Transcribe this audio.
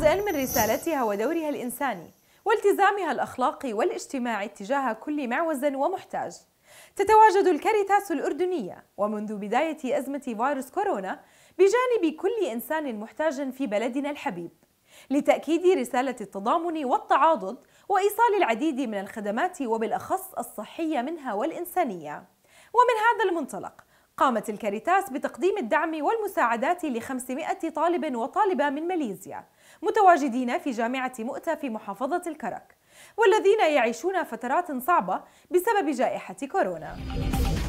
جزءا من رسالتها ودورها الإنساني والتزامها الأخلاقي والاجتماعي تجاه كل معوز ومحتاج تتواجد الكاريتاس الأردنية ومنذ بداية أزمة فيروس كورونا بجانب كل إنسان محتاج في بلدنا الحبيب لتأكيد رسالة التضامن والتعاضد وإيصال العديد من الخدمات وبالأخص الصحية منها والإنسانية ومن هذا المنطلق قامت الكاريتاس بتقديم الدعم والمساعدات ل 500 طالب وطالبة من ماليزيا متواجدين في جامعة مؤتة في محافظة الكرك والذين يعيشون فترات صعبة بسبب جائحة كورونا